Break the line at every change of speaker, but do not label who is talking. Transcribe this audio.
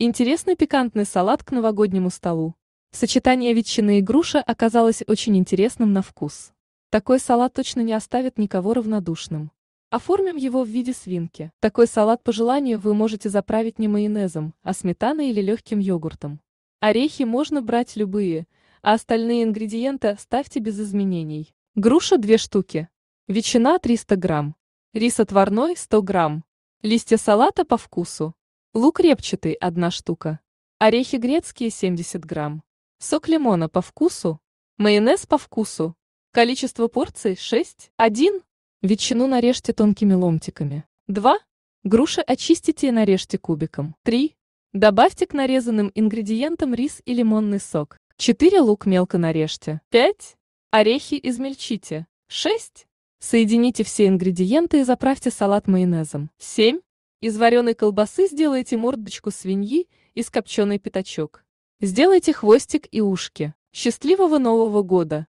Интересный пикантный салат к новогоднему столу. Сочетание ветчины и груши оказалось очень интересным на вкус. Такой салат точно не оставит никого равнодушным. Оформим его в виде свинки. Такой салат по желанию вы можете заправить не майонезом, а сметаной или легким йогуртом. Орехи можно брать любые, а остальные ингредиенты ставьте без изменений. Груша 2 штуки. Ветчина 300 грамм. Рис отварной 100 грамм. Листья салата по вкусу. Лук репчатый – одна штука. Орехи грецкие – 70 грамм. Сок лимона по вкусу. Майонез по вкусу. Количество порций – 6, 1. Ветчину нарежьте тонкими ломтиками. 2. Груши очистите и нарежьте кубиком. 3. Добавьте к нарезанным ингредиентам рис и лимонный сок. 4. Лук мелко нарежьте. 5. Орехи измельчите. 6. Соедините все ингредиенты и заправьте салат майонезом. 7. Из вареной колбасы сделайте мордочку свиньи, из копченой пятачок. Сделайте хвостик и ушки. Счастливого Нового года!